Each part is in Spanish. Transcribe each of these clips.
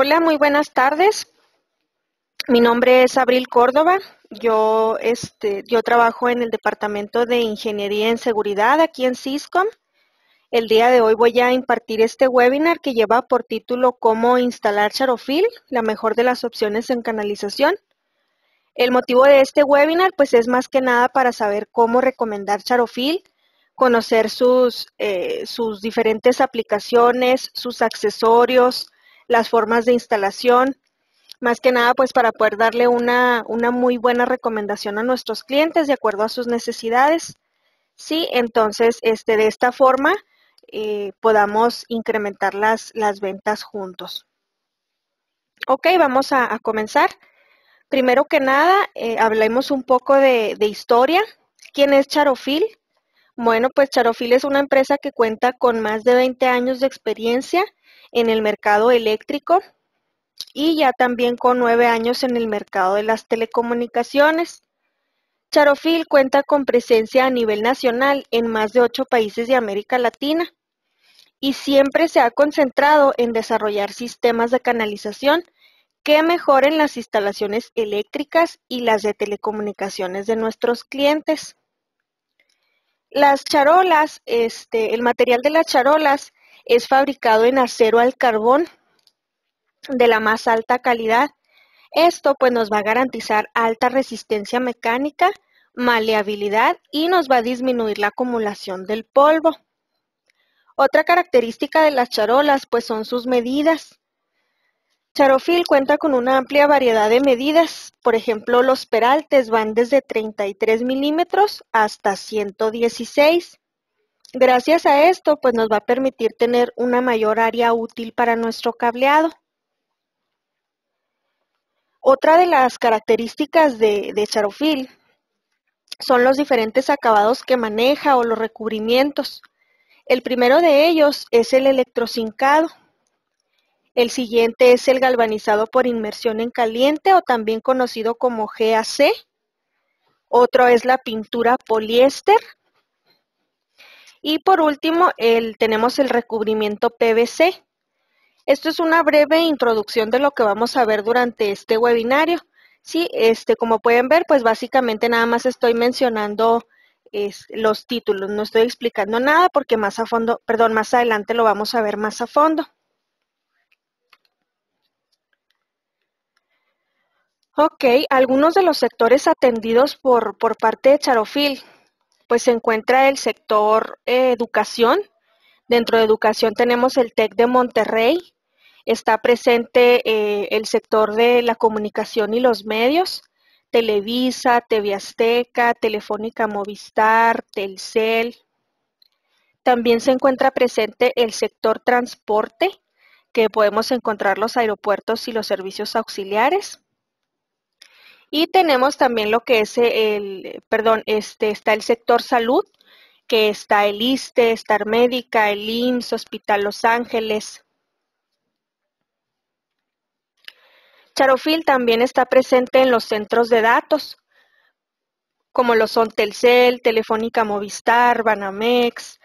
Hola, muy buenas tardes. Mi nombre es Abril Córdoba. Yo, este, yo trabajo en el Departamento de Ingeniería en Seguridad aquí en CISCOM. El día de hoy voy a impartir este webinar que lleva por título Cómo instalar Charofil, la mejor de las opciones en canalización. El motivo de este webinar pues es más que nada para saber cómo recomendar Charofil, conocer sus, eh, sus diferentes aplicaciones, sus accesorios, las formas de instalación, más que nada pues para poder darle una, muy buena recomendación a nuestros clientes de acuerdo a sus necesidades. Sí, entonces este, de esta forma eh, podamos incrementar las, ventas juntos. Ok, vamos a, comenzar. Primero que nada, eh, hablemos un poco de, de historia. ¿Quién es Charofil? Bueno, pues Charofil es una empresa que cuenta con más de 20 años de experiencia en el mercado eléctrico y ya también con nueve años en el mercado de las telecomunicaciones. Charofil cuenta con presencia a nivel nacional en más de ocho países de América Latina y siempre se ha concentrado en desarrollar sistemas de canalización que mejoren las instalaciones eléctricas y las de telecomunicaciones de nuestros clientes. Las charolas, este, el material de las charolas es fabricado en acero al carbón de la más alta calidad. Esto pues nos va a garantizar alta resistencia mecánica, maleabilidad y nos va a disminuir la acumulación del polvo. Otra característica de las charolas pues son sus medidas. Charofil cuenta con una amplia variedad de medidas. Por ejemplo, los peraltes van desde 33 milímetros hasta 116. Gracias a esto, pues nos va a permitir tener una mayor área útil para nuestro cableado. Otra de las características de, Charofil son los diferentes acabados que maneja o los recubrimientos. El primero de ellos es el electrocincado. El siguiente es el galvanizado por inmersión en caliente o también conocido como GAC. Otro es la pintura poliéster y por último, tenemos el recubrimiento PVC. Esto es una breve introducción de lo que vamos a ver durante este webinario. Sí, este, como pueden ver, pues básicamente nada más estoy mencionando los títulos, no estoy explicando nada porque más a fondo, perdón, más adelante lo vamos a ver más a fondo. Ok, algunos de los sectores atendidos por, por parte de Charofil, pues se encuentra el sector eh, educación. Dentro de educación tenemos el TEC de Monterrey, está presente eh, el sector de la comunicación y los medios, Televisa, TV Azteca, Telefónica Movistar, Telcel. También se encuentra presente el sector transporte, que podemos encontrar los aeropuertos y los servicios auxiliares. Y tenemos también lo que es el, perdón, este está el sector salud, que está el ISTE, Star Médica, el IMSS, Hospital Los Ángeles. Charofil también está presente en los centros de datos, como lo son Telcel, Telefónica Movistar, Banamex,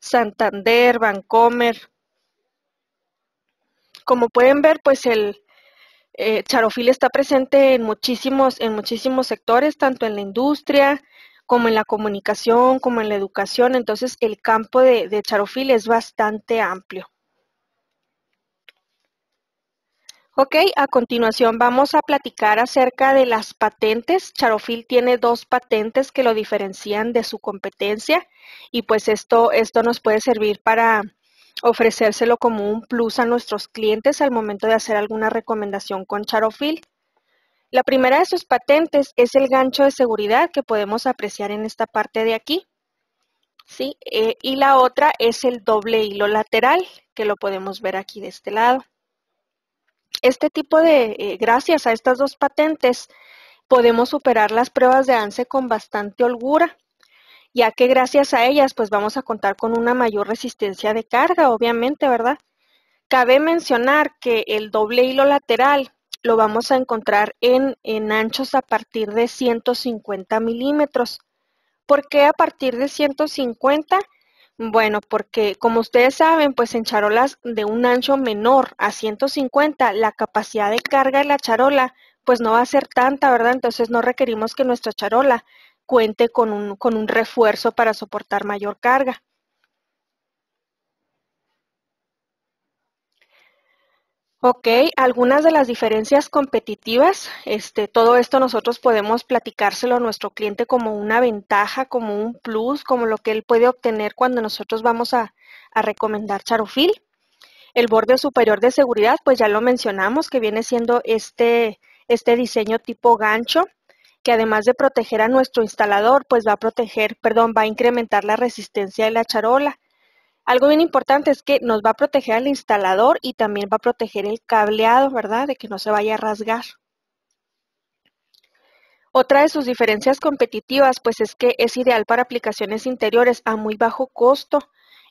Santander, Bancomer. Como pueden ver, pues el, eh, Charofil está presente en muchísimos, en muchísimos sectores, tanto en la industria como en la comunicación, como en la educación. Entonces, el campo de, de Charofil es bastante amplio. Ok, a continuación vamos a platicar acerca de las patentes. Charofil tiene dos patentes que lo diferencian de su competencia y pues esto, esto nos puede servir para, ofrecérselo como un plus a nuestros clientes al momento de hacer alguna recomendación con Charofil. La primera de sus patentes es el gancho de seguridad que podemos apreciar en esta parte de aquí. Eh, y la otra es el doble hilo lateral, que lo podemos ver aquí de este lado. Este tipo de, eh, gracias a estas dos patentes, podemos superar las pruebas de ANSE con bastante holgura ya que gracias a ellas pues vamos a contar con una mayor resistencia de carga, obviamente, ¿verdad? Cabe mencionar que el doble hilo lateral lo vamos a encontrar en, anchos a partir de 150 milímetros. ¿Por qué a partir de 150? Bueno, porque como ustedes saben, pues en charolas de un ancho menor a 150, la capacidad de carga de la charola pues no va a ser tanta, ¿verdad? Entonces no requerimos que nuestra charola cuente con un, con un refuerzo para soportar mayor carga. Ok, algunas de las diferencias competitivas, este, todo esto nosotros podemos platicárselo a nuestro cliente como una ventaja, como un plus, como lo que él puede obtener cuando nosotros vamos a, a recomendar Charofil. El borde superior de seguridad, pues ya lo mencionamos, que viene siendo este, este diseño tipo gancho que además de proteger a nuestro instalador, pues va a proteger, perdón, va a incrementar la resistencia de la charola. Algo bien importante es que nos va a proteger al instalador y también va a proteger el cableado, ¿verdad? De que no se vaya a rasgar. Otra de sus diferencias competitivas, pues es que es ideal para aplicaciones interiores a muy bajo costo.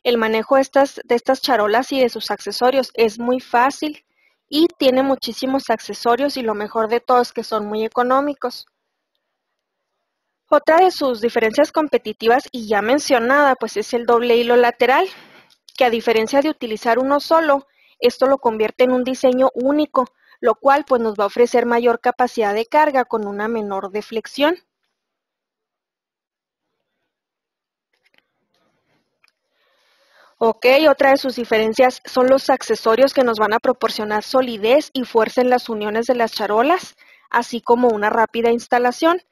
El manejo de estas, charolas y de sus accesorios es muy fácil y tiene muchísimos accesorios y lo mejor de todo es que son muy económicos. Otra de sus diferencias competitivas y ya mencionada pues es el doble hilo lateral, que a diferencia de utilizar uno solo, esto lo convierte en un diseño único, lo cual pues nos va a ofrecer mayor capacidad de carga con una menor deflexión. Ok, otra de sus diferencias son los accesorios que nos van a proporcionar solidez y fuerza en las uniones de las charolas, así como una rápida instalación.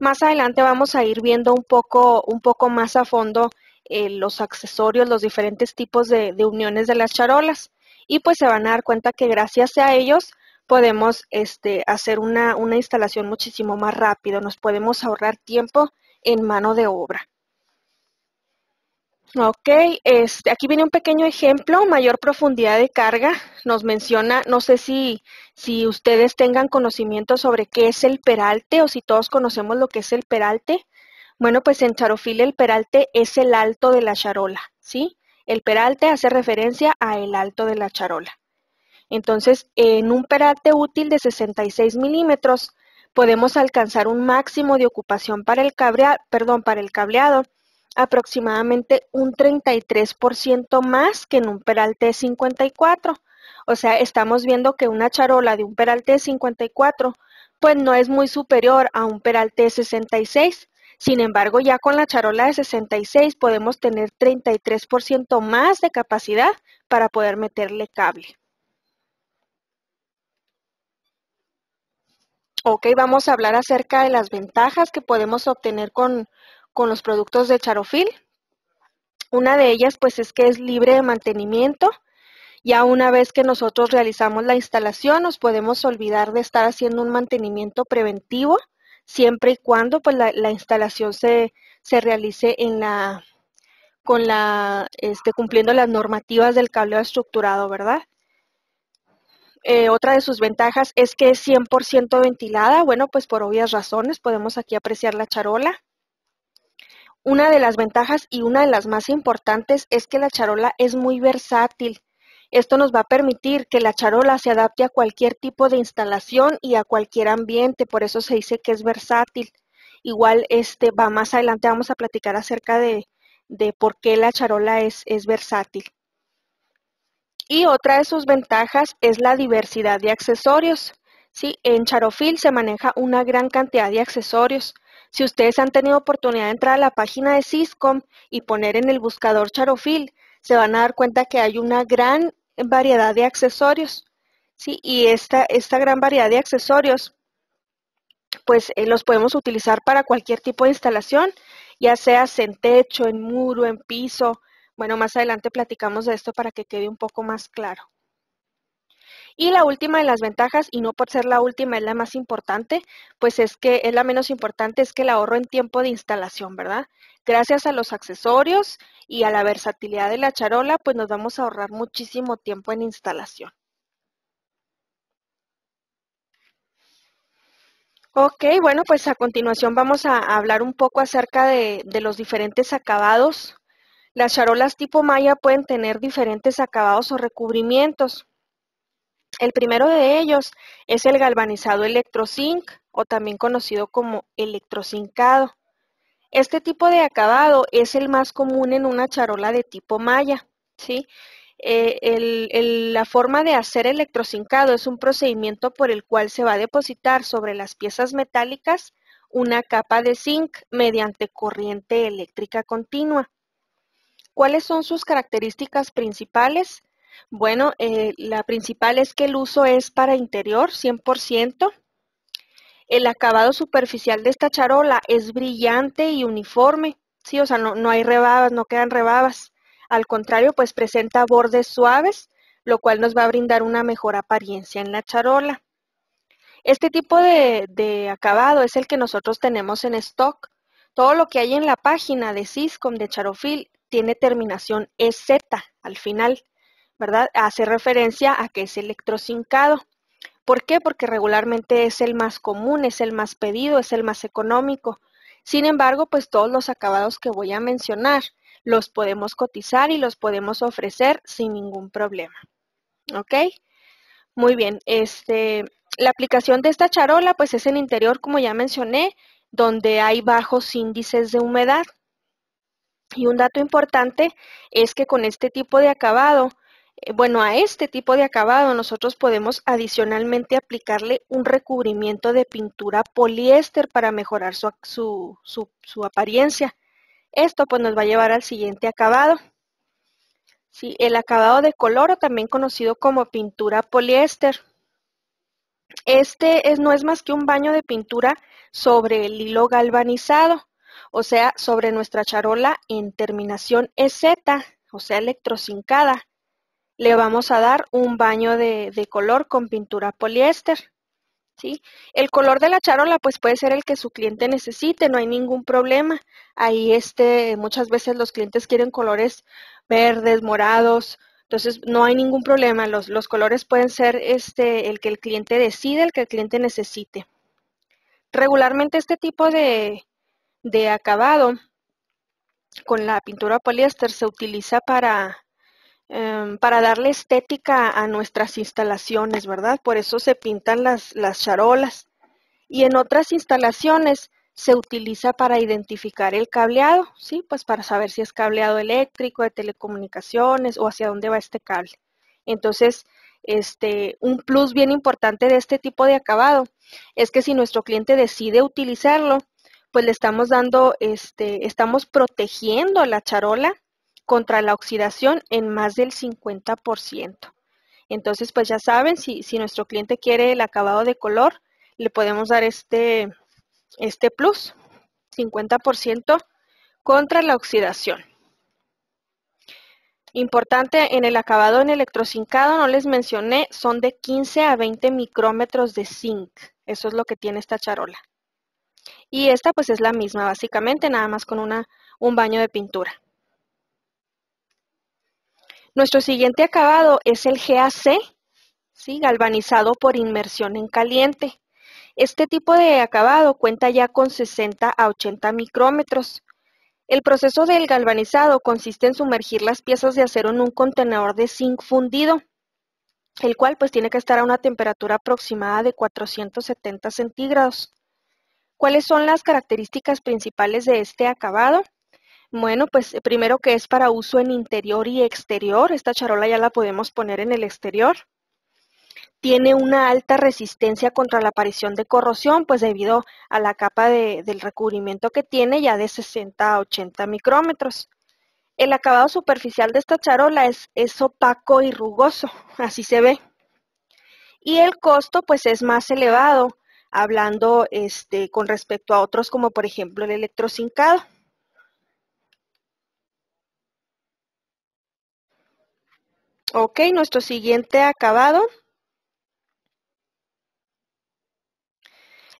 Más adelante vamos a ir viendo un poco, más a fondo eh, los accesorios, los diferentes tipos de, uniones de las charolas. Y pues se van a dar cuenta que gracias a ellos podemos este, hacer una, una instalación muchísimo más rápido, nos podemos ahorrar tiempo en mano de obra. Ok, este, aquí viene un pequeño ejemplo, mayor profundidad de carga. Nos menciona, no sé si, ustedes tengan conocimiento sobre qué es el peralte o si todos conocemos lo que es el peralte. Bueno, pues en charofil el peralte es el alto de la charola, ¿sí? El peralte hace referencia a el alto de la charola. Entonces, en un peralte útil de 66 milímetros podemos alcanzar un máximo de ocupación perdón, para el cableado aproximadamente un 33% más que en un peralte 54. O sea, estamos viendo que una charola de un peralte 54 pues no es muy superior a un peralte 66. Sin embargo, ya con la charola de 66 podemos tener 33% más de capacidad para poder meterle cable. Ok, vamos a hablar acerca de las ventajas que podemos obtener con, con los productos de Charofil. Una de ellas pues es que es libre de mantenimiento. Ya una vez que nosotros realizamos la instalación nos podemos olvidar de estar haciendo un mantenimiento preventivo siempre y cuando pues la, instalación se, realice en la con la este, cumpliendo las normativas del cableado estructurado, ¿verdad? Eh, otra de sus ventajas es que es 100% ventilada. Bueno, pues por obvias razones podemos aquí apreciar la charola. Una de las ventajas y una de las más importantes es que la charola es muy versátil. Esto nos va a permitir que la charola se adapte a cualquier tipo de instalación y a cualquier ambiente, por eso se dice que es versátil. Igual este va más adelante vamos a platicar acerca de, de por qué la charola es, es versátil. Y otra de sus ventajas es la diversidad de accesorios. ¿sí? En Charofil se maneja una gran cantidad de accesorios si ustedes han tenido oportunidad de entrar a la página de Cisco y poner en el buscador Charofil, se van a dar cuenta que hay una gran variedad de accesorios. Y esta, gran variedad de accesorios, pues eh, los podemos utilizar para cualquier tipo de instalación, ya sea en techo, en muro, en piso. Bueno, más adelante platicamos de esto para que quede un poco más claro. Y la última de las ventajas, y no por ser la última, es la más importante, pues es que es la menos importante, es que el ahorro en tiempo de instalación, ¿verdad? Gracias a los accesorios y a la versatilidad de la charola, pues nos vamos a ahorrar muchísimo tiempo en instalación. Ok, bueno, pues a continuación vamos a hablar un poco acerca de, los diferentes acabados. Las charolas tipo Maya pueden tener diferentes acabados o recubrimientos. El primero de ellos es el galvanizado electrozinc o también conocido como electrocincado. Este tipo de acabado es el más común en una charola de tipo malla, eh, la forma de hacer electrocincado es un procedimiento por el cual se va a depositar sobre las piezas metálicas una capa de zinc mediante corriente eléctrica continua. ¿Cuáles son sus características principales? Bueno, eh, la principal es que el uso es para interior, 100%. El acabado superficial de esta charola es brillante y uniforme, sí, o sea, no, hay rebabas, no quedan rebabas. Al contrario, pues presenta bordes suaves, lo cual nos va a brindar una mejor apariencia en la charola. Este tipo de, de acabado es el que nosotros tenemos en stock. Todo lo que hay en la página de Siscom de Charofil tiene terminación EZ al final. ¿verdad? Hace referencia a que es electrocincado. ¿Por qué? Porque regularmente es el más común, es el más pedido, es el más económico. Sin embargo, pues todos los acabados que voy a mencionar los podemos cotizar y los podemos ofrecer sin ningún problema. ¿Ok? Muy bien, este, la aplicación de esta charola pues es en interior, como ya mencioné, donde hay bajos índices de humedad. Y un dato importante es que con este tipo de acabado eh, bueno, a este tipo de acabado nosotros podemos adicionalmente aplicarle un recubrimiento de pintura poliéster para mejorar su, apariencia. Esto pues nos va a llevar al siguiente acabado. el acabado de color o también conocido como pintura poliéster. Este no es más que un baño de pintura sobre el hilo galvanizado, o sea, sobre nuestra charola en terminación EZ, o sea, electrocincada le vamos a dar un baño de, color con pintura poliéster. ¿Sí? El color de la charola pues puede ser el que su cliente necesite, no hay ningún problema. Ahí este, muchas veces los clientes quieren colores verdes, morados, entonces no hay ningún problema, los, colores pueden ser este, el que el cliente decide, el que el cliente necesite. Regularmente este tipo de acabado con la pintura poliéster se utiliza para Em, para darle estética a nuestras instalaciones, ¿verdad? Por eso se pintan las, charolas. Y en otras instalaciones se utiliza para identificar el cableado, ¿sí? Pues para saber si es cableado eléctrico, de telecomunicaciones o hacia dónde va este cable. Entonces, este, un plus bien importante de este tipo de acabado es que si nuestro cliente decide utilizarlo, pues le estamos dando, este, estamos protegiendo la charola contra la oxidación en más del 50%. Entonces, pues ya saben, si, nuestro cliente quiere el acabado de color, le podemos dar este, este plus, 50% contra la oxidación. Importante, en el acabado en electrocincado, no les mencioné, son de 15 a 20 micrómetros de zinc. Eso es lo que tiene esta charola. Y esta pues es la misma básicamente, nada más con una, un baño de pintura. Nuestro siguiente acabado es el GAC, ¿sí? galvanizado por inmersión en caliente. Este tipo de acabado cuenta ya con 60 a 80 micrómetros. El proceso del galvanizado consiste en sumergir las piezas de acero en un contenedor de zinc fundido, el cual pues tiene que estar a una temperatura aproximada de 470 centígrados. ¿Cuáles son las características principales de este acabado? Bueno, pues eh, primero que es para uso en interior y exterior, esta charola ya la podemos poner en el exterior. Tiene una alta resistencia contra la aparición de corrosión, pues debido a la capa de, del recubrimiento que tiene ya de 60 a 80 micrómetros. El acabado superficial de esta charola es, opaco y rugoso, así se ve. Y el costo pues es más elevado, hablando este, con respecto a otros como por ejemplo el electrocincado. Ok, nuestro siguiente acabado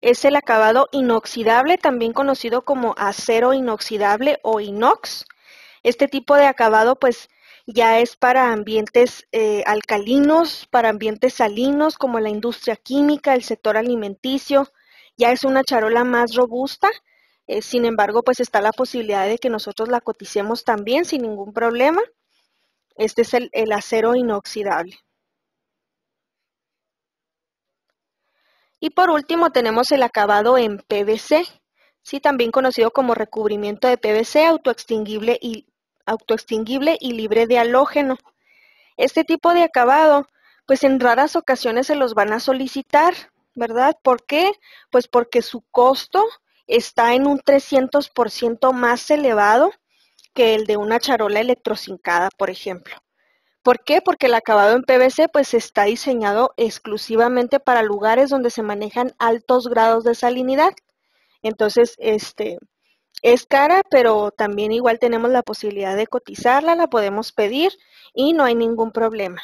es el acabado inoxidable, también conocido como acero inoxidable o inox. Este tipo de acabado pues ya es para ambientes eh, alcalinos, para ambientes salinos como la industria química, el sector alimenticio, ya es una charola más robusta. Eh, sin embargo, pues está la posibilidad de que nosotros la coticemos también sin ningún problema. Este es el, acero inoxidable. Y por último tenemos el acabado en PVC, sí, también conocido como recubrimiento de PVC autoextinguible y, autoextinguible y libre de halógeno. Este tipo de acabado, pues en raras ocasiones se los van a solicitar, ¿verdad? ¿Por qué? Pues porque su costo está en un 300% más elevado que el de una charola electrocincada, por ejemplo. ¿Por qué? Porque el acabado en PVC pues está diseñado exclusivamente para lugares donde se manejan altos grados de salinidad. Entonces, este es cara, pero también igual tenemos la posibilidad de cotizarla, la podemos pedir y no hay ningún problema.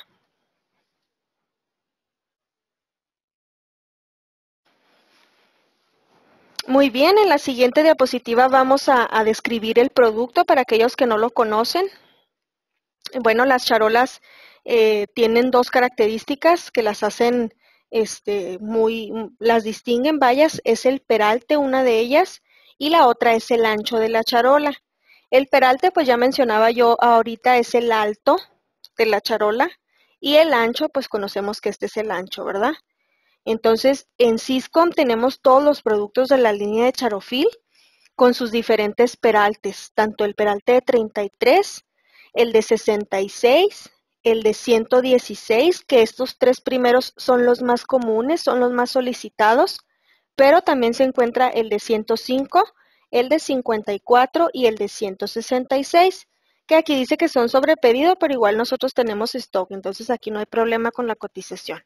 Muy bien, en la siguiente diapositiva vamos a, describir el producto para aquellos que no lo conocen. Bueno, las charolas eh, tienen dos características que las hacen este, muy, las distinguen, vayas, es el peralte, una de ellas, y la otra es el ancho de la charola. El peralte, pues ya mencionaba yo ahorita, es el alto de la charola, y el ancho, pues conocemos que este es el ancho, ¿verdad? Entonces, en Syscom tenemos todos los productos de la línea de Charofil con sus diferentes peraltes, tanto el peralte de 33, el de 66, el de 116, que estos tres primeros son los más comunes, son los más solicitados, pero también se encuentra el de 105, el de 54 y el de 166, que aquí dice que son sobre pedido, pero igual nosotros tenemos stock, entonces aquí no hay problema con la cotización.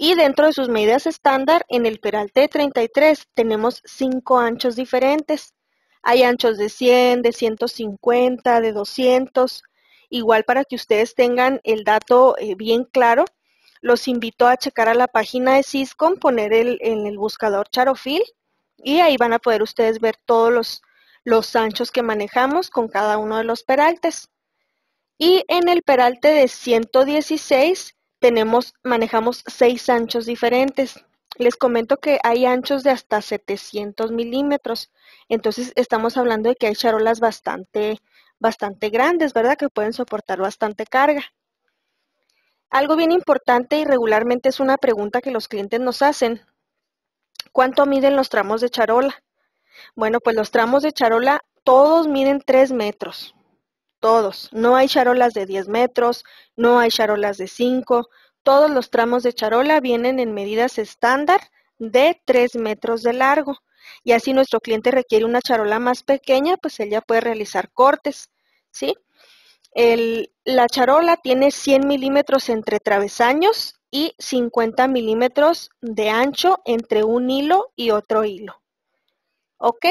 Y dentro de sus medidas estándar, en el peralte 33 tenemos cinco anchos diferentes. Hay anchos de 100, de 150, de 200. Igual para que ustedes tengan el dato eh, bien claro, los invito a checar a la página de Cisco, poner el, en el buscador Charofil y ahí van a poder ustedes ver todos los, los anchos que manejamos con cada uno de los peraltes. Y en el peralte de 116 tenemos, manejamos seis anchos diferentes. Les comento que hay anchos de hasta 700 milímetros, entonces estamos hablando de que hay charolas bastante, bastante grandes, ¿verdad? Que pueden soportar bastante carga. Algo bien importante y regularmente es una pregunta que los clientes nos hacen. ¿Cuánto miden los tramos de charola? Bueno, pues los tramos de charola todos miden 3 metros todos. No hay charolas de 10 metros, no hay charolas de 5. Todos los tramos de charola vienen en medidas estándar de 3 metros de largo. Y así nuestro cliente requiere una charola más pequeña, pues él ya puede realizar cortes, ¿sí? la charola tiene 100 milímetros entre travesaños y 50 milímetros de ancho entre un hilo y otro hilo. ¿Ok?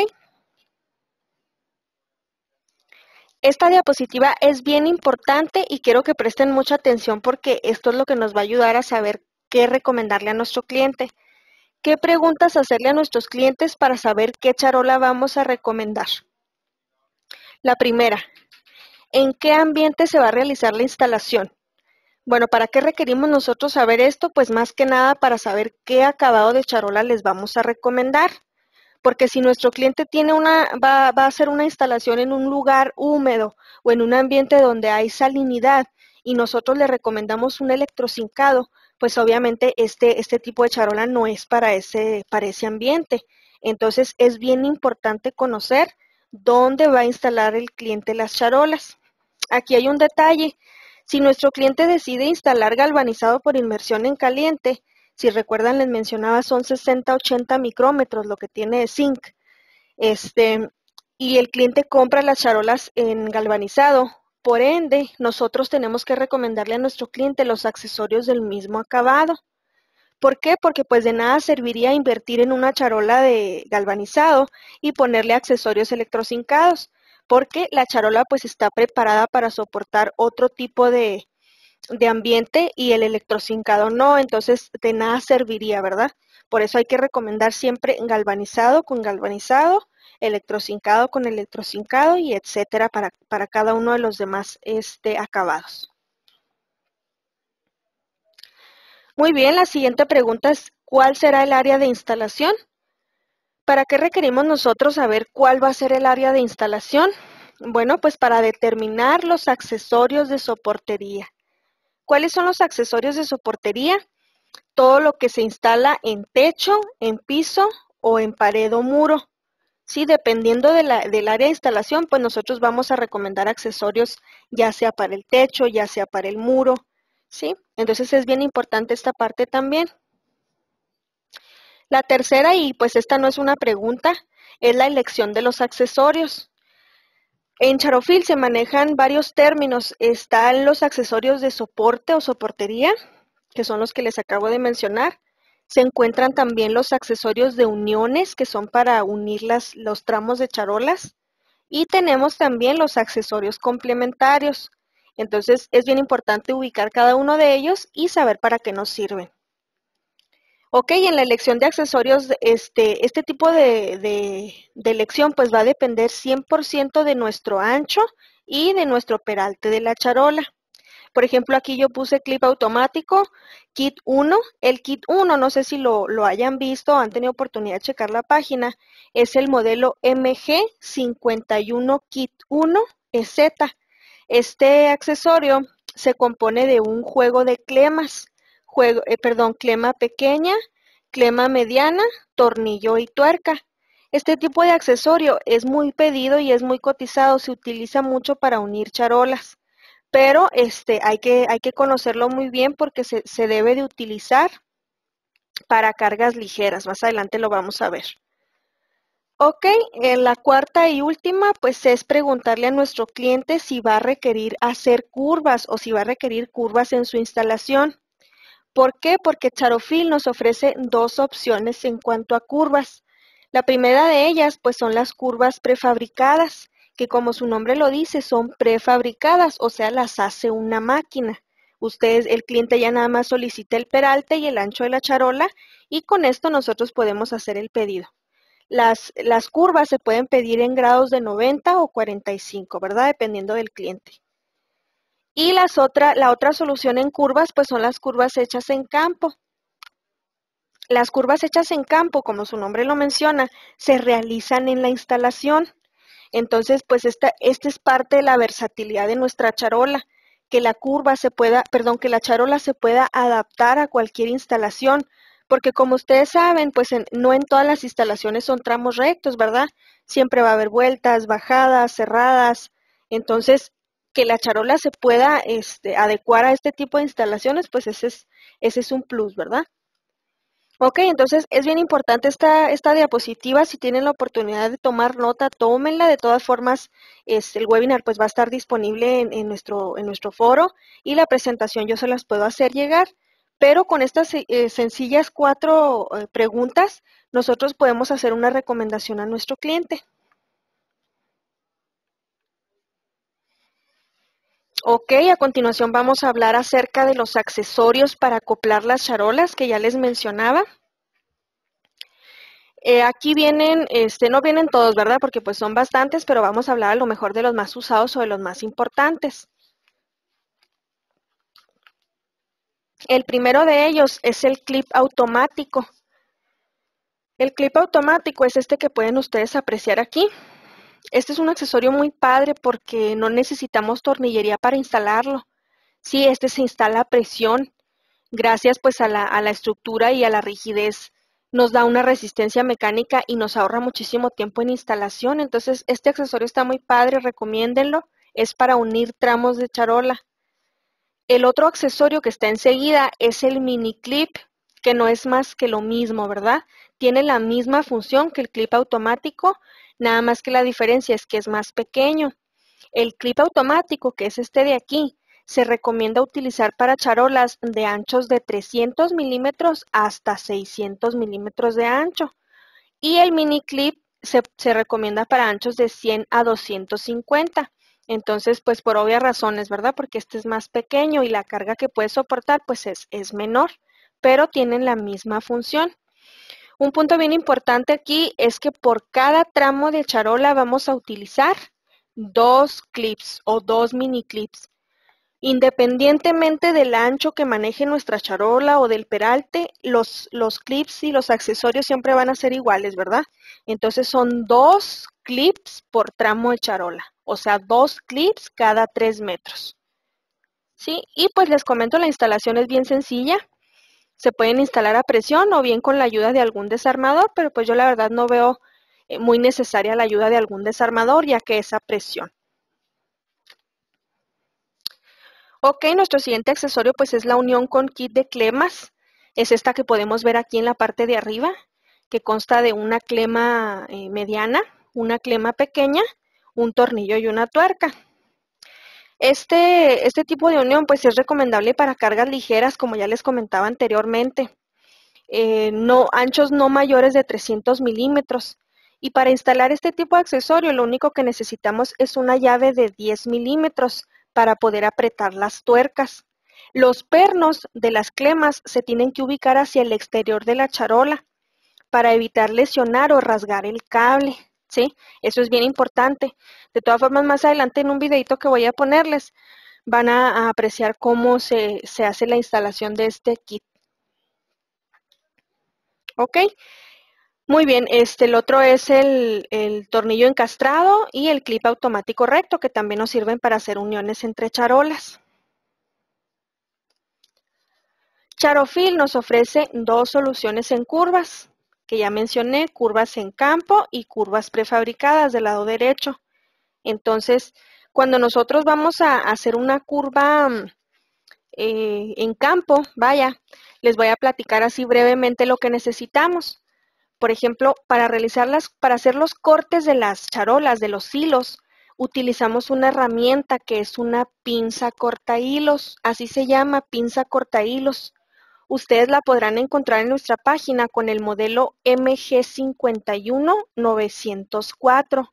Esta diapositiva es bien importante y quiero que presten mucha atención porque esto es lo que nos va a ayudar a saber qué recomendarle a nuestro cliente. ¿Qué preguntas hacerle a nuestros clientes para saber qué charola vamos a recomendar? La primera, ¿en qué ambiente se va a realizar la instalación? Bueno, ¿para qué requerimos nosotros saber esto? Pues más que nada para saber qué acabado de charola les vamos a recomendar porque si nuestro cliente tiene una, va, a hacer una instalación en un lugar húmedo o en un ambiente donde hay salinidad y nosotros le recomendamos un electrocincado, pues obviamente este, este tipo de charola no es para ese ambiente. Entonces es bien importante conocer dónde va a instalar el cliente las charolas. Aquí hay un detalle. Si nuestro cliente decide instalar galvanizado por inmersión en caliente, si recuerdan les mencionaba, son 60, 80 micrómetros lo que tiene de zinc. Este, y el cliente compra las charolas en galvanizado. Por ende, nosotros tenemos que recomendarle a nuestro cliente los accesorios del mismo acabado. ¿Por qué? Porque pues de nada serviría invertir en una charola de galvanizado y ponerle accesorios electrocincados, porque la charola pues está preparada para soportar otro tipo de, de ambiente y el electrocincado no, entonces de nada serviría, ¿verdad? Por eso hay que recomendar siempre galvanizado con galvanizado, electrocincado con electrocincado y etcétera para, cada uno de los demás este, acabados. Muy bien, la siguiente pregunta es, ¿cuál será el área de instalación? ¿Para qué requerimos nosotros saber cuál va a ser el área de instalación? Bueno, pues para determinar los accesorios de soportería. ¿Cuáles son los accesorios de soportería? Todo lo que se instala en techo, en piso o en pared o muro. Sí, dependiendo del área de instalación, pues nosotros vamos a recomendar accesorios ya sea para el techo, ya sea para el muro, ¿sí? Entonces es bien importante esta parte también. La tercera, y pues esta no es una pregunta, es la elección de los accesorios. En Charofil se manejan varios términos. Están los accesorios de soporte o soportería, que son los que les acabo de mencionar. Se encuentran también los accesorios de uniones, que son para unir los tramos de charolas. Y tenemos también los accesorios complementarios. Entonces es bien importante ubicar cada uno de ellos y saber para qué nos sirven. Ok, en la elección de accesorios, este, este tipo de, elección pues va a depender 100% de nuestro ancho y de nuestro peralte de la charola. Por ejemplo, aquí yo puse clip automático, kit 1. El kit 1, no sé si lo, lo hayan visto o han tenido oportunidad de checar la página, es el modelo MG51 Kit 1 EZ. Este accesorio se compone de un juego de clemas eh, perdón, clema pequeña, clema mediana, tornillo y tuerca. Este tipo de accesorio es muy pedido y es muy cotizado, se utiliza mucho para unir charolas, pero este, hay, que, hay que conocerlo muy bien porque se, se debe de utilizar para cargas ligeras. Más adelante lo vamos a ver. Ok, en la cuarta y última, pues es preguntarle a nuestro cliente si va a requerir hacer curvas o si va a requerir curvas en su instalación. ¿Por qué? Porque Charofil nos ofrece dos opciones en cuanto a curvas. La primera de ellas, pues son las curvas prefabricadas, que como su nombre lo dice, son prefabricadas, o sea, las hace una máquina. Ustedes, el cliente ya nada más solicita el peralte y el ancho de la charola y con esto nosotros podemos hacer el pedido. Las, las curvas se pueden pedir en grados de 90 o 45, ¿verdad? Dependiendo del cliente. Y las la otra solución en curvas, pues son las curvas hechas en campo. Las curvas hechas en campo, como su nombre lo menciona, se realizan en la instalación. Entonces, pues esta, es parte de la versatilidad de nuestra charola, que la curva se pueda, perdón, que la charola se pueda adaptar a cualquier instalación, porque como ustedes saben, pues no en todas las instalaciones son tramos rectos, ¿verdad? Siempre va a haber vueltas, bajadas, cerradas. Entonces, que la charola se pueda este, adecuar a este tipo de instalaciones, pues ese es, un plus, ¿verdad? Ok, entonces es bien importante esta, diapositiva. Si tienen la oportunidad de tomar nota, tómenla. De todas formas, este, el webinar pues va a estar disponible en, nuestro, en nuestro foro y la presentación yo se las puedo hacer llegar. Pero con estas eh, sencillas cuatro eh, preguntas, nosotros podemos hacer una recomendación a nuestro cliente. Ok, a continuación vamos a hablar acerca de los accesorios para acoplar las charolas que ya les mencionaba. Eh, aquí vienen, este, no vienen todos, ¿verdad? Porque pues son bastantes, pero vamos a hablar a lo mejor de los más usados o de los más importantes. El primero de ellos es el clip automático. El clip automático es este que pueden ustedes apreciar aquí. Este es un accesorio muy padre porque no necesitamos tornillería para instalarlo. Sí, este se instala a presión. Gracias pues a la, estructura y a la rigidez nos da una resistencia mecánica y nos ahorra muchísimo tiempo en instalación. Entonces, este accesorio está muy padre, recomiéndenlo. Es para unir tramos de charola. El otro accesorio que está enseguida es el mini clip, que no es más que lo mismo, ¿verdad? Tiene la misma función que el clip automático, Nada más que la diferencia es que es más pequeño. El clip automático, que es este de aquí, se recomienda utilizar para charolas de anchos de 300 milímetros hasta 600 milímetros de ancho. Y el mini clip se, recomienda para anchos de 100 a 250. Entonces, pues por obvias razones, ¿verdad? Porque este es más pequeño y la carga que puede soportar pues es menor, pero tienen la misma función. Un punto bien importante aquí es que por cada tramo de charola vamos a utilizar dos clips o dos mini clips. Independientemente del ancho que maneje nuestra charola o del peralte, los, clips y los accesorios siempre van a ser iguales, ¿verdad? Entonces son dos clips por tramo de charola, o sea, dos clips cada tres metros. ¿Sí? Y pues les comento, la instalación es bien sencilla se pueden instalar a presión o bien con la ayuda de algún desarmador, pero pues yo la verdad no veo eh, muy necesaria la ayuda de algún desarmador ya que es a presión. Ok, nuestro siguiente accesorio pues es la unión con kit de clemas. Es esta que podemos ver aquí en la parte de arriba, que consta de una clema eh, mediana, una clema pequeña, un tornillo y una tuerca. Este, este, tipo de unión pues es recomendable para cargas ligeras, como ya les comentaba anteriormente, eh, anchos no mayores de 300 milímetros. Y para instalar este tipo de accesorio lo único que necesitamos es una llave de 10 milímetros para poder apretar las tuercas. Los pernos de las clemas se tienen que ubicar hacia el exterior de la charola para evitar lesionar o rasgar el cable. ¿sí? Eso es bien importante. De todas formas, más adelante en un videito que voy a ponerles, van a, apreciar cómo se, hace la instalación de este kit. ¿Ok? Muy bien, este, el otro es el, el tornillo encastrado y el clip automático recto, que también nos sirven para hacer uniones entre charolas. Charofil nos ofrece dos soluciones en curvas, que ya mencioné, curvas en campo y curvas prefabricadas del lado derecho. Entonces, cuando nosotros vamos a hacer una curva mm, eh, en campo, vaya, les voy a platicar así brevemente lo que necesitamos. Por ejemplo, para realizar para hacer los cortes de las charolas, de los hilos, utilizamos una herramienta que es una pinza corta hilos, así se llama, pinza corta hilos. Ustedes la podrán encontrar en nuestra página con el modelo MG51904.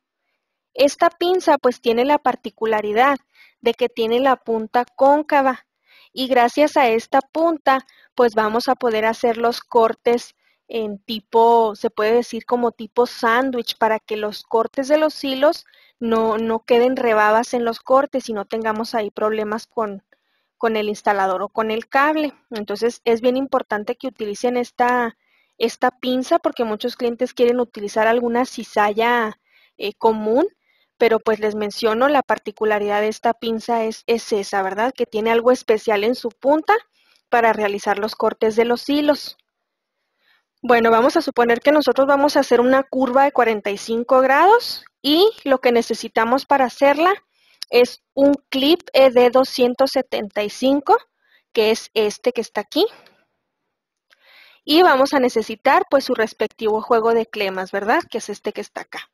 Esta pinza pues tiene la particularidad de que tiene la punta cóncava y gracias a esta punta pues vamos a poder hacer los cortes en tipo, se puede decir como tipo sándwich para que los cortes de los hilos no, no queden rebabas en los cortes y no tengamos ahí problemas con, con el instalador o con el cable. Entonces es bien importante que utilicen esta, esta pinza porque muchos clientes quieren utilizar alguna cizalla eh, común, pero pues les menciono la particularidad de esta pinza es, es esa, ¿verdad? Que tiene algo especial en su punta para realizar los cortes de los hilos. Bueno, vamos a suponer que nosotros vamos a hacer una curva de 45 grados y lo que necesitamos para hacerla es un clip ED275, eh, que es este que está aquí. Y vamos a necesitar pues su respectivo juego de clemas, ¿verdad? Que es este que está acá.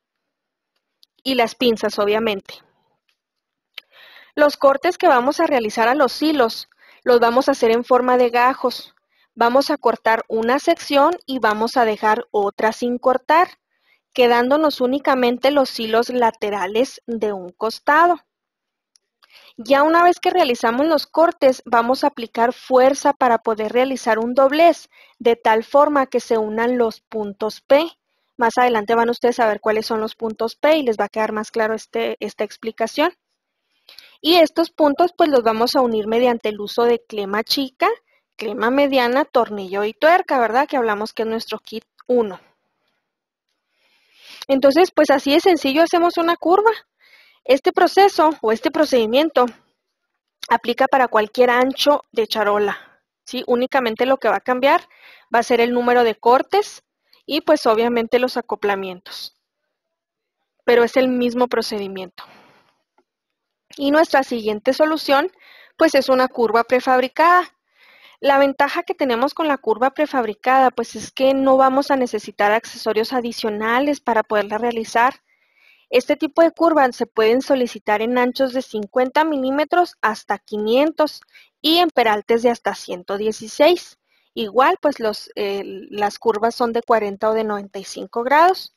Y las pinzas, obviamente. Los cortes que vamos a realizar a los hilos los vamos a hacer en forma de gajos. Vamos a cortar una sección y vamos a dejar otra sin cortar, quedándonos únicamente los hilos laterales de un costado. Ya una vez que realizamos los cortes, vamos a aplicar fuerza para poder realizar un doblez, de tal forma que se unan los puntos P. Más adelante van ustedes a ver cuáles son los puntos P y les va a quedar más claro este, esta explicación. Y estos puntos pues los vamos a unir mediante el uso de clema chica, clema mediana, tornillo y tuerca, ¿verdad? Que hablamos que es nuestro kit 1. Entonces, pues así de sencillo hacemos una curva. Este proceso o este procedimiento aplica para cualquier ancho de charola. ¿sí? Únicamente lo que va a cambiar va a ser el número de cortes y pues obviamente los acoplamientos. Pero es el mismo procedimiento. Y nuestra siguiente solución pues es una curva prefabricada. La ventaja que tenemos con la curva prefabricada pues es que no vamos a necesitar accesorios adicionales para poderla realizar este tipo de curvas se pueden solicitar en anchos de 50 milímetros hasta 500 y en peraltes de hasta 116. Igual, pues eh, las curvas son de 40 o de 95 grados.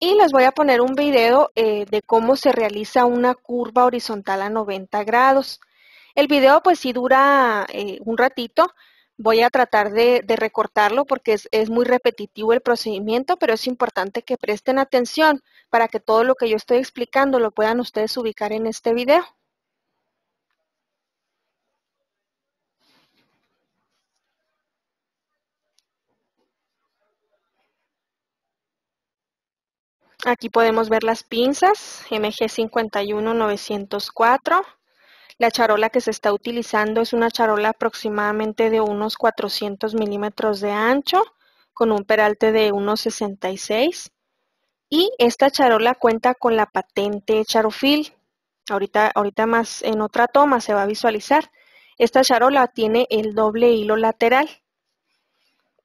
Y les voy a poner un video eh, de cómo se realiza una curva horizontal a 90 grados. El video pues sí dura eh, un ratito, voy a tratar de, recortarlo porque es, es, muy repetitivo el procedimiento, pero es importante que presten atención para que todo lo que yo estoy explicando lo puedan ustedes ubicar en este video. Aquí podemos ver las pinzas MG51904. La charola que se está utilizando es una charola aproximadamente de unos 400 milímetros de ancho, con un peralte de unos 66. Y esta charola cuenta con la patente Charofil. Ahorita, ahorita más en otra toma se va a visualizar. Esta charola tiene el doble hilo lateral,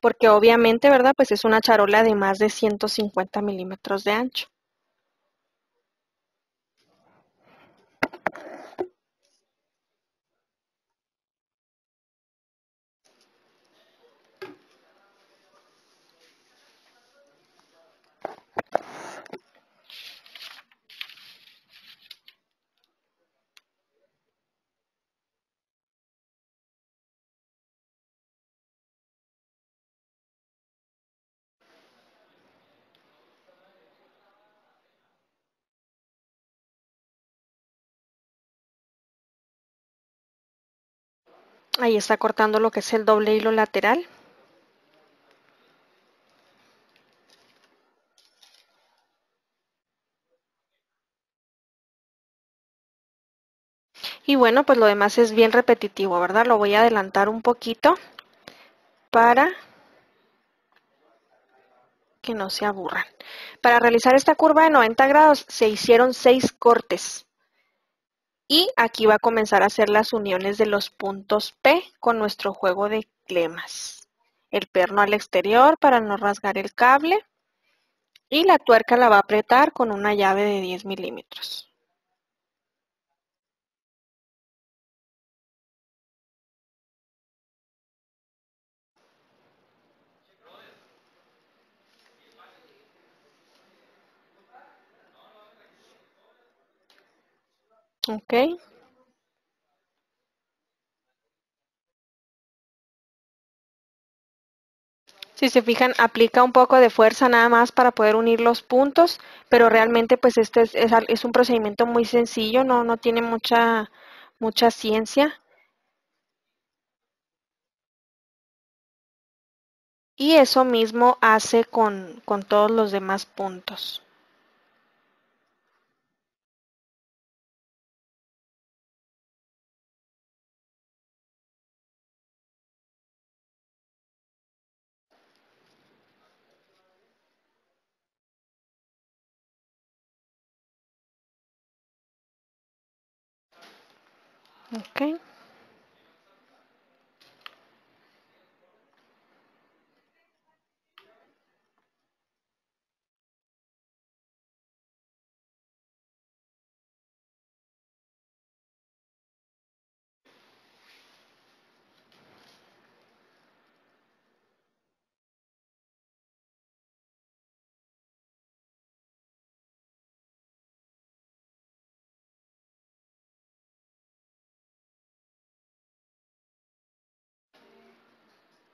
porque obviamente, ¿verdad? Pues es una charola de más de 150 milímetros de ancho. ahí está cortando lo que es el doble hilo lateral y bueno pues lo demás es bien repetitivo verdad lo voy a adelantar un poquito para que no se aburran para realizar esta curva de 90 grados se hicieron 6 cortes y aquí va a comenzar a hacer las uniones de los puntos P con nuestro juego de clemas. El perno al exterior para no rasgar el cable. Y la tuerca la va a apretar con una llave de 10 milímetros. Okay. Si se fijan, aplica un poco de fuerza nada más para poder unir los puntos, pero realmente pues este es, es un procedimiento muy sencillo, no, no tiene mucha, mucha ciencia. Y eso mismo hace con, con todos los demás puntos. Okay.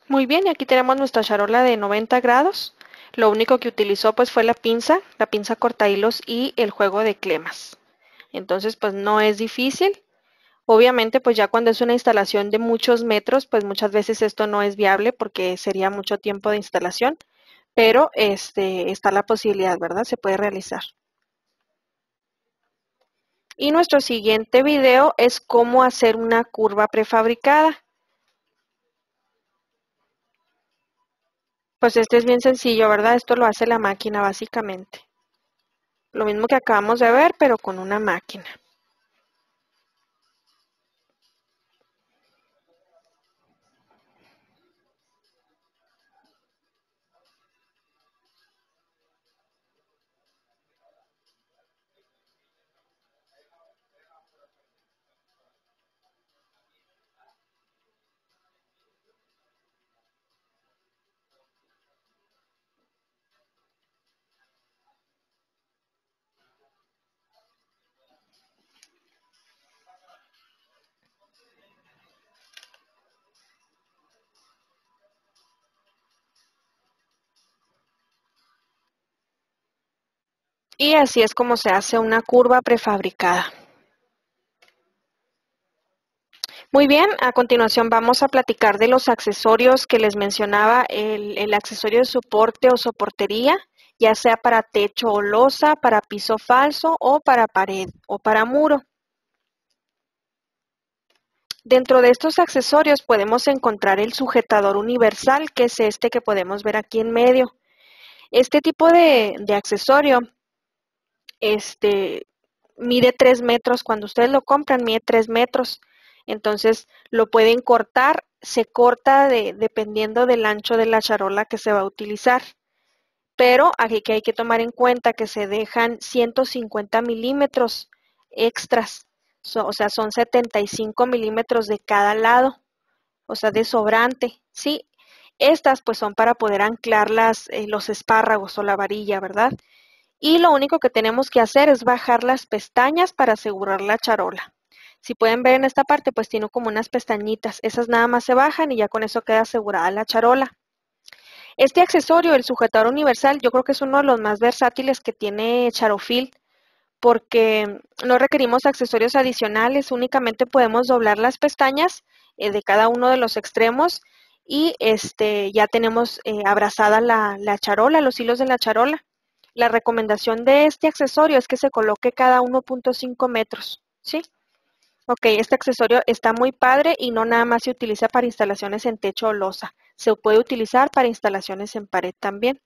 Muy bien, y aquí tenemos nuestra charola de 90 grados. Lo único que utilizó pues fue la pinza, la pinza corta hilos y el juego de clemas. Entonces pues no es difícil. Obviamente pues ya cuando es una instalación de muchos metros pues muchas veces esto no es viable porque sería mucho tiempo de instalación. Pero este, está la posibilidad, ¿verdad? Se puede realizar. Y nuestro siguiente video es cómo hacer una curva prefabricada. Pues este es bien sencillo, ¿verdad? Esto lo hace la máquina básicamente. Lo mismo que acabamos de ver, pero con una máquina. Y así es como se hace una curva prefabricada. Muy bien, a continuación vamos a platicar de los accesorios que les mencionaba, el, accesorio de soporte o soportería, ya sea para techo o losa, para piso falso o para pared o para muro. Dentro de estos accesorios podemos encontrar el sujetador universal, que es este que podemos ver aquí en medio. Este tipo de accesorio este, mide tres metros, cuando ustedes lo compran, mide tres metros. Entonces lo pueden cortar, se corta dependiendo del ancho de la charola que se va a utilizar. Pero aquí que hay que tomar en cuenta que se dejan 150 milímetros extras, o sea, son 75 milímetros de cada lado, o sea, de sobrante, ¿sí? Estas pues son para poder anclar eh, los espárragos o la varilla, ¿verdad? y lo único que tenemos que hacer es bajar las pestañas para asegurar la charola. Si pueden ver en esta parte, pues tiene como unas pestañitas. Esas nada más se bajan y ya con eso queda asegurada la charola. Este accesorio, el sujetador universal, yo creo que es uno de los más versátiles que tiene Charofil porque no requerimos accesorios adicionales, únicamente podemos doblar las pestañas eh, de cada uno de los extremos y este ya tenemos eh, abrazada la charola, los hilos de la charola. La recomendación de este accesorio es que se coloque cada 1.5 metros, ¿sí? Ok, este accesorio está muy padre y no nada más se utiliza para instalaciones en techo o losa. Se puede utilizar para instalaciones en pared también.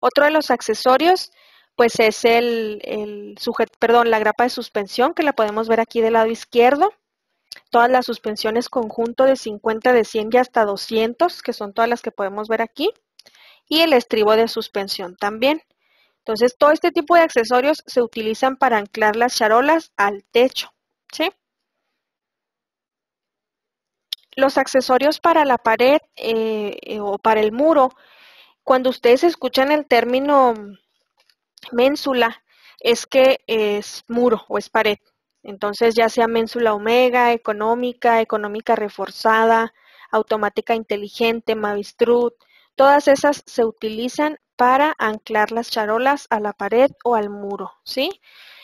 Otro de los accesorios, pues es el, el perdón, la grapa de suspensión que la podemos ver aquí del lado izquierdo. Todas las suspensiones conjunto de 50, de 100 y hasta 200, que son todas las que podemos ver aquí y el estribo de suspensión también. Entonces, todo este tipo de accesorios se utilizan para anclar las charolas al techo, Los accesorios para la pared eh, eh, o para el muro, cuando ustedes escuchan el término ménsula, es que es muro o es pared. Entonces, ya sea ménsula omega, económica, económica reforzada, automática inteligente, Mavistrut, Todas esas se utilizan para anclar las charolas a la pared o al muro, ¿sí?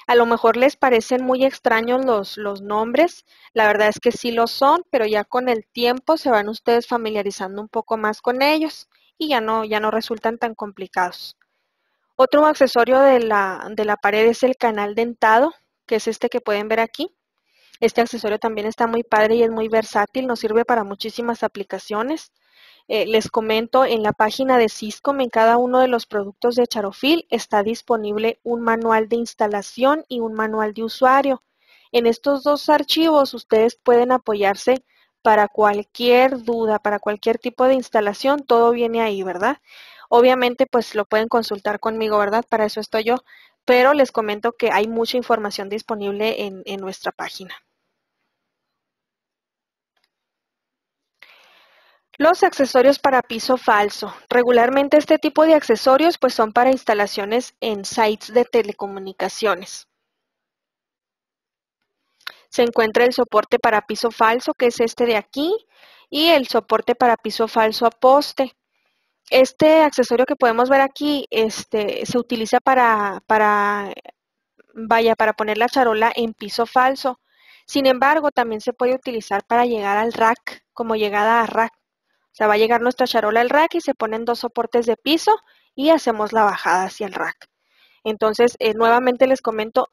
A lo mejor les parecen muy extraños los, nombres, la verdad es que sí lo son, pero ya con el tiempo se van ustedes familiarizando un poco más con ellos y ya no, ya no resultan tan complicados. Otro accesorio de la, de la pared es el canal dentado, que es este que pueden ver aquí. Este accesorio también está muy padre y es muy versátil, nos sirve para muchísimas aplicaciones. Eh, les comento, en la página de Cisco, en cada uno de los productos de Charofil está disponible un manual de instalación y un manual de usuario. En estos dos archivos ustedes pueden apoyarse para cualquier duda, para cualquier tipo de instalación, todo viene ahí, ¿verdad? Obviamente, pues lo pueden consultar conmigo, ¿verdad? Para eso estoy yo, pero les comento que hay mucha información disponible en nuestra página. Los accesorios para piso falso. Regularmente este tipo de accesorios pues son para instalaciones en sites de telecomunicaciones. Se encuentra el soporte para piso falso, que es este de aquí, y el soporte para piso falso a poste. Este accesorio que podemos ver aquí este, se utiliza para, para, vaya, para poner la charola en piso falso. Sin embargo, también se puede utilizar para llegar al rack, como llegada a rack sea, va a llegar nuestra charola al rack y se ponen dos soportes de piso y hacemos la bajada hacia el rack. Entonces, eh, nuevamente les comento,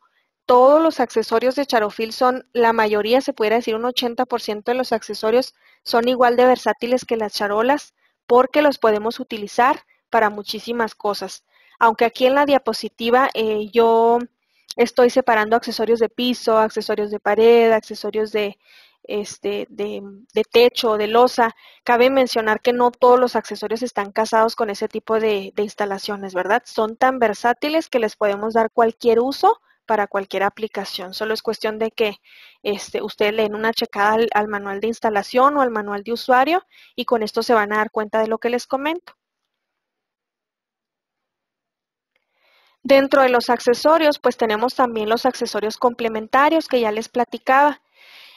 todos los accesorios de Charofil son, la mayoría, se pudiera decir un 80% de los accesorios son igual de versátiles que las charolas porque los podemos utilizar para muchísimas cosas. Aunque aquí en la diapositiva eh, yo estoy separando accesorios de piso, accesorios de pared, accesorios de este, de, techo techo, de losa. Cabe mencionar que no todos los accesorios están casados con ese tipo de, instalaciones, ¿verdad? Son tan versátiles que les podemos dar cualquier uso para cualquier aplicación. Solo es cuestión de que este, ustedes leen una checada al manual de instalación o al manual de usuario y con esto se van a dar cuenta de lo que les comento. Dentro de los accesorios, pues tenemos también los accesorios complementarios que ya les platicaba.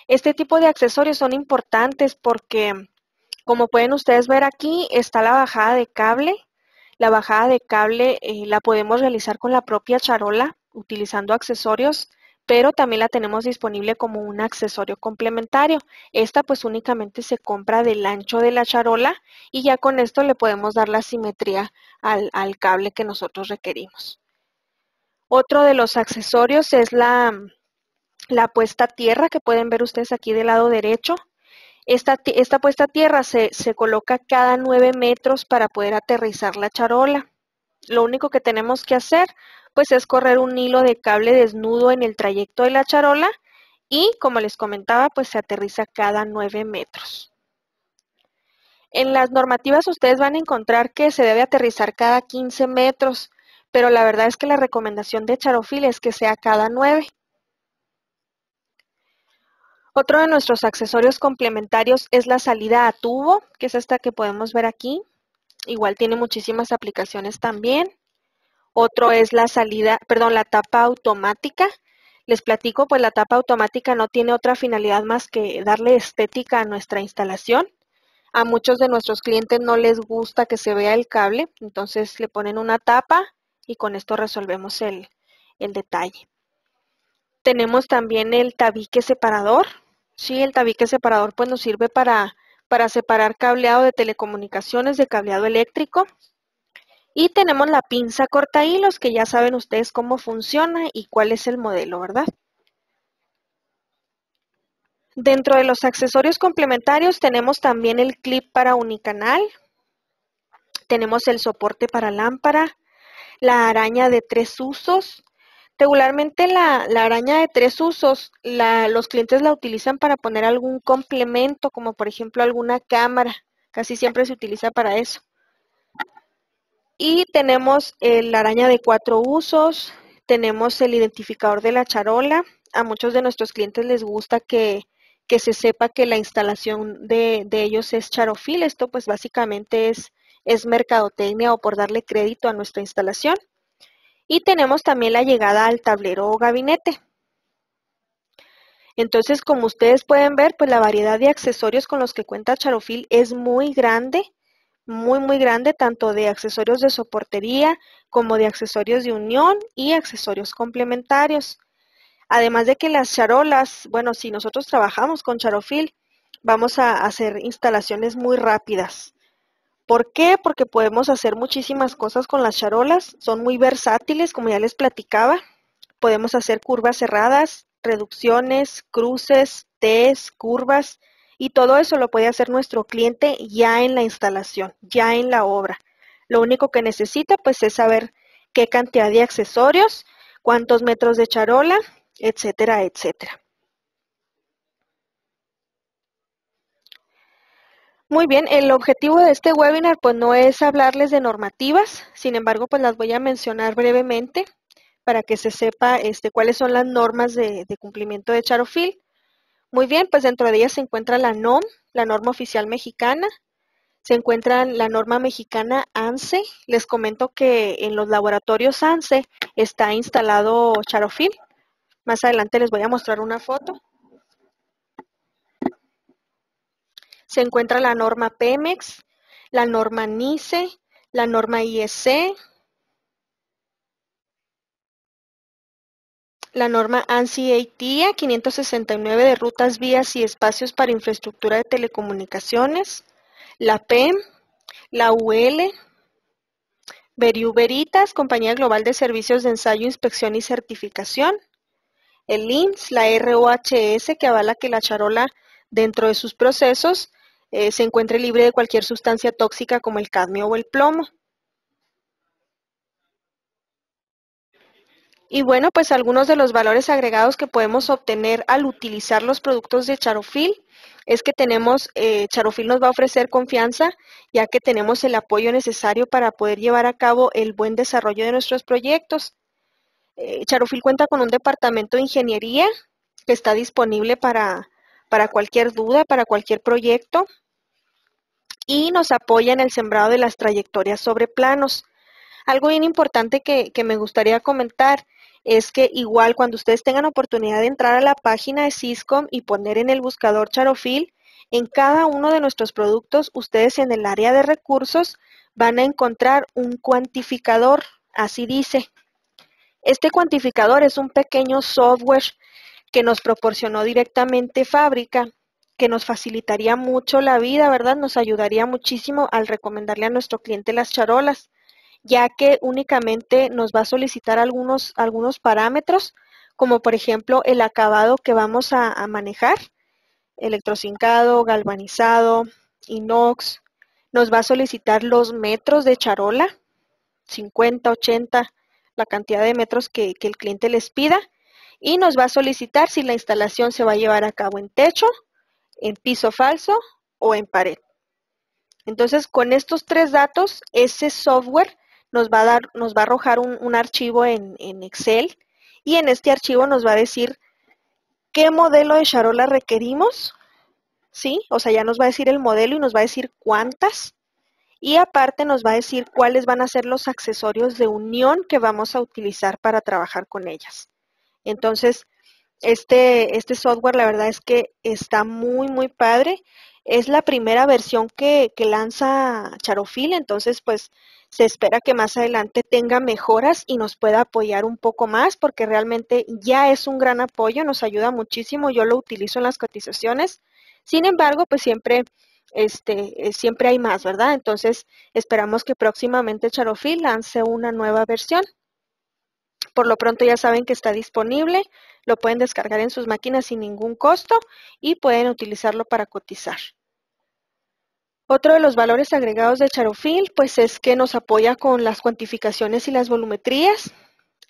Este tipo de accesorios son importantes porque, como pueden ustedes ver aquí, está la bajada de cable. La bajada de cable eh, la podemos realizar con la propia charola utilizando accesorios, pero también la tenemos disponible como un accesorio complementario. Esta pues únicamente se compra del ancho de la charola y ya con esto le podemos dar la simetría al cable que nosotros requerimos. Otro de los accesorios es la, la puesta a tierra que pueden ver ustedes aquí del lado derecho. Esta, puesta tierra se, se coloca cada 9 metros para poder aterrizar la charola. Lo único que tenemos que hacer pues es correr un hilo de cable desnudo en el trayecto de la charola y como les comentaba pues se aterriza cada 9 metros. En las normativas ustedes van a encontrar que se debe aterrizar cada 15 metros, pero la verdad es que la recomendación de Charofil es que sea cada 9. Otro de nuestros accesorios complementarios es la salida a tubo, que es esta que podemos ver aquí. Igual tiene muchísimas aplicaciones también. Otro es la salida, perdón, la tapa automática. Les platico, pues la tapa automática no tiene otra finalidad más que darle estética a nuestra instalación. A muchos de nuestros clientes no les gusta que se vea el cable, entonces le ponen una tapa y con esto resolvemos el, el detalle. Tenemos también el tabique separador, Sí, el tabique separador pues nos sirve para, para separar cableado de telecomunicaciones de cableado eléctrico. Y tenemos la pinza corta hilos, que ya saben ustedes cómo funciona y cuál es el modelo, ¿verdad? Dentro de los accesorios complementarios tenemos también el clip para unicanal, tenemos el soporte para lámpara, la araña de tres usos, Regularmente la, araña de tres usos, los clientes la utilizan para poner algún complemento, como por ejemplo alguna cámara. Casi siempre se utiliza para eso. Y tenemos eh, la araña de cuatro usos, tenemos el identificador de la charola. A muchos de nuestros clientes les gusta que, se sepa que la instalación de, ellos es charofil. Esto pues básicamente es, es mercadotecnia o por darle crédito a nuestra instalación. Y tenemos también la llegada al tablero o gabinete. Entonces, como ustedes pueden ver, pues la variedad de accesorios con los que cuenta Charofil es muy grande, muy, muy grande, tanto de accesorios de soportería como de accesorios de unión y accesorios complementarios. Además de que las charolas, bueno, si nosotros trabajamos con Charofil, vamos a hacer instalaciones muy rápidas. ¿Por qué? Porque podemos hacer muchísimas cosas con las charolas, son muy versátiles, como ya les platicaba. Podemos hacer curvas cerradas, reducciones, cruces, T's, curvas, y todo eso lo puede hacer nuestro cliente ya en la instalación, ya en la obra. Lo único que necesita pues es saber qué cantidad de accesorios, cuántos metros de charola, etcétera, etcétera. Muy bien, el objetivo de este webinar pues no es hablarles de normativas, sin embargo pues las voy a mencionar brevemente para que se sepa este, cuáles son las normas de, de cumplimiento de Charofil. Muy bien, pues dentro de ellas se encuentra la NOM, la norma oficial mexicana, se encuentra la norma mexicana ANSE. Les comento que en los laboratorios ANSE está instalado Charofil. Más adelante les voy a mostrar una foto. se encuentra la norma Pemex, la norma NICE, la norma IEC, la norma ANSI-ATIA 569 e de rutas, vías y espacios para infraestructura de telecomunicaciones, la PEM, la UL, Veriuberitas, Compañía Global de Servicios de Ensayo, Inspección y Certificación, el IMSS, la ROHS que avala que la charola dentro de sus procesos eh, se encuentre libre de cualquier sustancia tóxica como el cadmio o el plomo. Y bueno, pues algunos de los valores agregados que podemos obtener al utilizar los productos de Charofil es que tenemos, eh, Charofil nos va a ofrecer confianza, ya que tenemos el apoyo necesario para poder llevar a cabo el buen desarrollo de nuestros proyectos. Eh, Charofil cuenta con un departamento de ingeniería que está disponible para cualquier duda, para cualquier proyecto y nos apoya en el sembrado de las trayectorias sobre planos. Algo bien importante que, me gustaría comentar es que igual cuando ustedes tengan oportunidad de entrar a la página de Ciscom y poner en el buscador Charofil, en cada uno de nuestros productos, ustedes en el área de recursos van a encontrar un cuantificador, así dice. Este cuantificador es un pequeño software que nos proporcionó directamente fábrica que nos facilitaría mucho la vida, ¿verdad? Nos ayudaría muchísimo al recomendarle a nuestro cliente las charolas, ya que únicamente nos va a solicitar algunos, algunos parámetros, como por ejemplo el acabado que vamos a, manejar, electrocincado, galvanizado, inox, nos va a solicitar los metros de charola, 50, 80, la cantidad de metros que el cliente les pida, y nos va a solicitar si la instalación se va a llevar a cabo en techo, en piso falso o en pared. Entonces, con estos tres datos, ese software nos va a, dar, nos va a arrojar un, archivo en, en, Excel y en este archivo nos va a decir qué modelo de charola requerimos, ¿sí? O sea, ya nos va a decir el modelo y nos va a decir cuántas. Y aparte nos va a decir cuáles van a ser los accesorios de unión que vamos a utilizar para trabajar con ellas. Entonces, este, este, software la verdad es que está muy, muy padre. Es la primera versión que, lanza Charofil, entonces pues se espera que más adelante tenga mejoras y nos pueda apoyar un poco más porque realmente ya es un gran apoyo, nos ayuda muchísimo, yo lo utilizo en las cotizaciones. Sin embargo, pues siempre este, eh, siempre hay más, ¿verdad? Entonces, esperamos que próximamente Charofil lance una nueva versión por lo pronto ya saben que está disponible, lo pueden descargar en sus máquinas sin ningún costo y pueden utilizarlo para cotizar. Otro de los valores agregados de Charofil, pues es que nos apoya con las cuantificaciones y las volumetrías.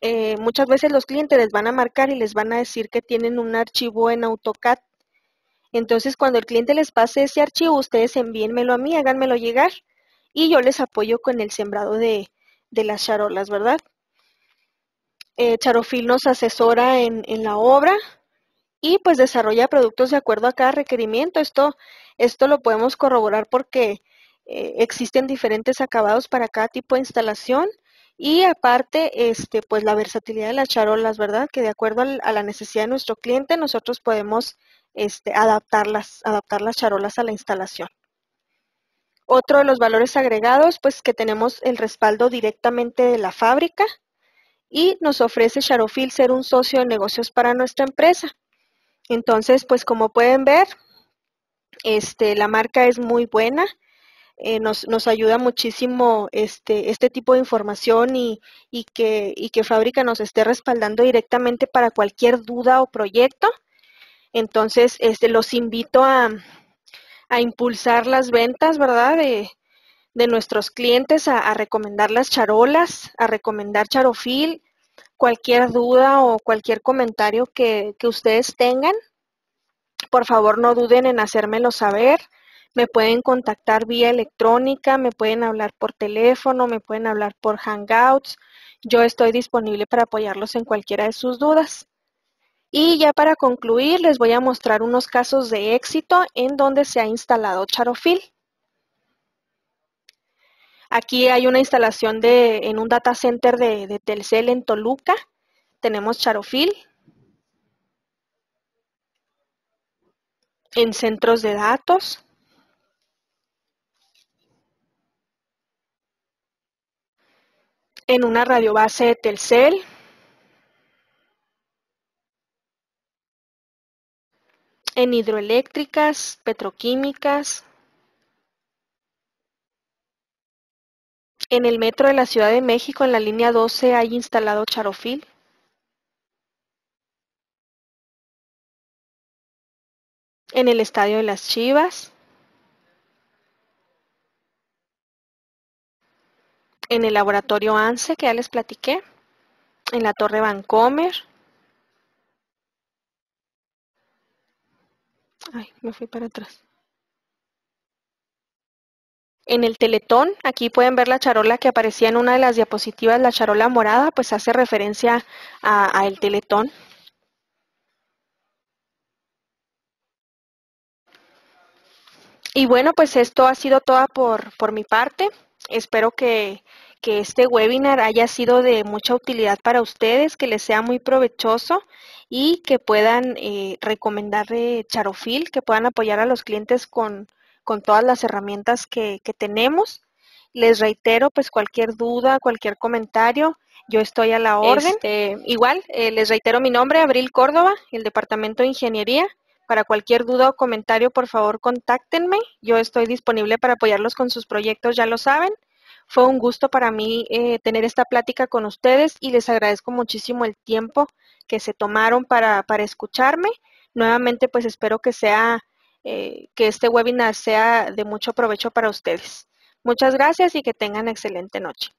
Eh, muchas veces los clientes les van a marcar y les van a decir que tienen un archivo en AutoCAD. Entonces, cuando el cliente les pase ese archivo, ustedes envíenmelo a mí, háganmelo llegar y yo les apoyo con el sembrado de las charolas, ¿verdad? Eh, Charofil nos asesora en, la obra y pues desarrolla productos de acuerdo a cada requerimiento. Esto, lo podemos corroborar porque eh, existen diferentes acabados para cada tipo de instalación y aparte este pues la versatilidad de las charolas, ¿verdad? Que de acuerdo a la necesidad de nuestro cliente nosotros podemos este, adaptar las charolas a la instalación. Otro de los valores agregados, pues que tenemos el respaldo directamente de la fábrica, y nos ofrece Charofil ser un socio de negocios para nuestra empresa. Entonces, pues como pueden ver, este, la marca es muy buena, eh, nos, ayuda muchísimo este, este tipo de información y, que, que Fábrica nos esté respaldando directamente para cualquier duda o proyecto. Entonces, este, los invito a, impulsar las ventas, ¿verdad? De, nuestros clientes, a, a, recomendar las charolas, a recomendar charofil cualquier duda o cualquier comentario que, ustedes tengan, por favor no duden en hacérmelo saber. Me pueden contactar vía electrónica, me pueden hablar por teléfono, me pueden hablar por Hangouts. Yo estoy disponible para apoyarlos en cualquiera de sus dudas. Y ya para concluir, les voy a mostrar unos casos de éxito en donde se ha instalado Charofil. Aquí hay una instalación de, en un data center de, de Telcel en Toluca. Tenemos Charofil. En centros de datos. En una radiobase de Telcel. En hidroeléctricas, petroquímicas, En el Metro de la Ciudad de México en la línea 12, hay instalado charofil. En el Estadio de las Chivas. En el Laboratorio ANSE, que ya les platiqué. En la Torre Vancomer. Ay, me fui para atrás. En el Teletón, aquí pueden ver la charola que aparecía en una de las diapositivas, la charola morada, pues hace referencia a, el Teletón. Y bueno, pues esto ha sido toda por, mi parte. Espero que, este webinar haya sido de mucha utilidad para ustedes, que les sea muy provechoso y que puedan eh, recomendar eh, Charofil, que puedan apoyar a los clientes con, con todas las herramientas que, tenemos. Les reitero, pues cualquier duda, cualquier comentario, yo estoy a la orden. Este, igual, eh, les reitero mi nombre, Abril Córdoba, el Departamento de Ingeniería. Para cualquier duda o comentario, por favor, contáctenme. Yo estoy disponible para apoyarlos con sus proyectos, ya lo saben. Fue un gusto para mí eh, tener esta plática con ustedes y les agradezco muchísimo el tiempo que se tomaron para escucharme. Nuevamente, pues espero que sea eh, que este webinar sea de mucho provecho para ustedes. Muchas gracias y que tengan excelente noche.